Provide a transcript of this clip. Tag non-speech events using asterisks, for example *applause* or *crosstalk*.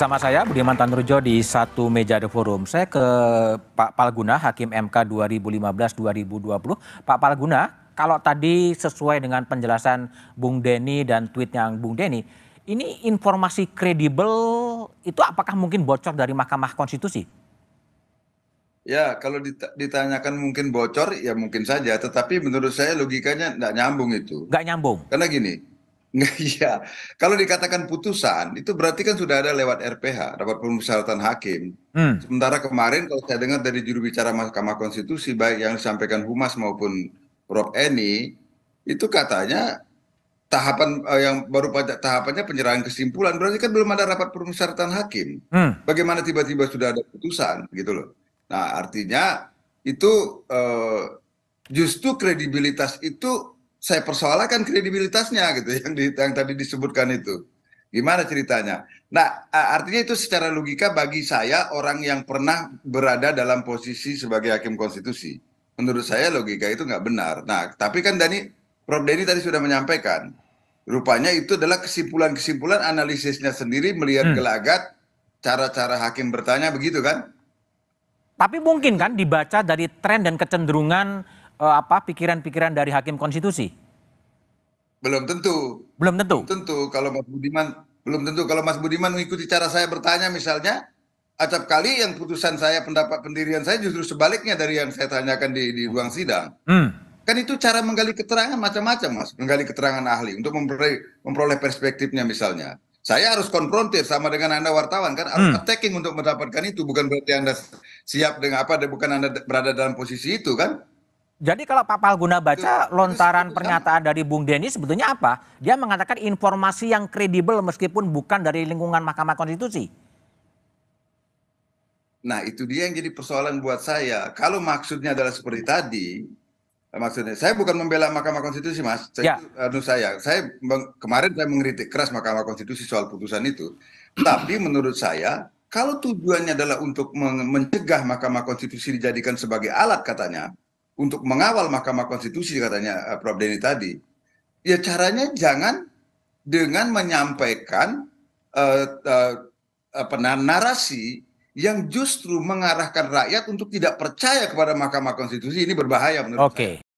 Bersama saya Budiman Tanurjo di satu meja The Forum. Saya ke Pak Palguna, Hakim MK 2015-2020. Pak Palguna, kalau tadi sesuai dengan penjelasan Bung Deni dan tweetnya Bung Deni, ini informasi kredibel itu apakah mungkin bocor dari Mahkamah Konstitusi? Ya, kalau ditanyakan mungkin bocor, ya mungkin saja. Tetapi menurut saya logikanya nggak nyambung itu. Nggak nyambung? Karena gini, *laughs* Iya, kalau dikatakan putusan itu berarti kan sudah ada lewat RPH, rapat permusyawaratan hakim. Hmm. Sementara kemarin kalau saya dengar dari juru bicara Mahkamah Konstitusi baik yang disampaikan Humas maupun Prof Eni itu katanya tahapan eh, yang baru pada tahapannya penyerahan kesimpulan berarti kan belum ada rapat permusyawaratan hakim. Hmm. Bagaimana tiba-tiba sudah ada putusan gitu loh. Nah, artinya itu eh, justru kredibilitas itu saya persoalkan kredibilitasnya gitu yang, di, yang tadi disebutkan itu. Gimana ceritanya? Nah, artinya itu secara logika bagi saya orang yang pernah berada dalam posisi sebagai hakim konstitusi. Menurut saya logika itu nggak benar. Nah, tapi kan Dani, Prof. Denny tadi sudah menyampaikan. Rupanya itu adalah kesimpulan-kesimpulan analisisnya sendiri melihat hmm. gelagat cara-cara hakim bertanya begitu kan? Tapi mungkin kan dibaca dari tren dan kecenderungan uh, apa pikiran-pikiran dari hakim konstitusi? Belum tentu. Belum tentu. Belum tentu kalau Mas Budiman belum tentu kalau Mas Budiman mengikuti cara saya bertanya misalnya acap kali yang putusan saya pendapat pendirian saya justru sebaliknya dari yang saya tanyakan di di ruang sidang. Hmm. Kan itu cara menggali keterangan macam-macam Mas, menggali keterangan ahli untuk memperoleh, memperoleh perspektifnya misalnya. Saya harus konfrontir sama dengan Anda wartawan kan harus hmm. attacking untuk mendapatkan itu bukan berarti Anda siap dengan apa bukan Anda berada dalam posisi itu kan. Jadi kalau Pak Palguna baca lontaran kan pernyataan dari Bung Denny sebetulnya apa? Dia mengatakan informasi yang kredibel meskipun bukan dari lingkungan Mahkamah Konstitusi. Nah itu dia yang jadi persoalan buat saya. Kalau maksudnya adalah seperti tadi, maksudnya saya bukan membela Mahkamah Konstitusi mas. Saya, ya. Anu saya, saya kemarin saya mengkritik keras Mahkamah Konstitusi soal putusan itu. Tapi menurut saya kalau tujuannya adalah untuk mencegah Mahkamah Konstitusi dijadikan sebagai alat katanya, untuk mengawal Mahkamah Konstitusi katanya eh, Prof Denny tadi, ya caranya jangan dengan menyampaikan uh, uh, apa narasi yang justru mengarahkan rakyat untuk tidak percaya kepada Mahkamah Konstitusi ini berbahaya menurut okay. saya.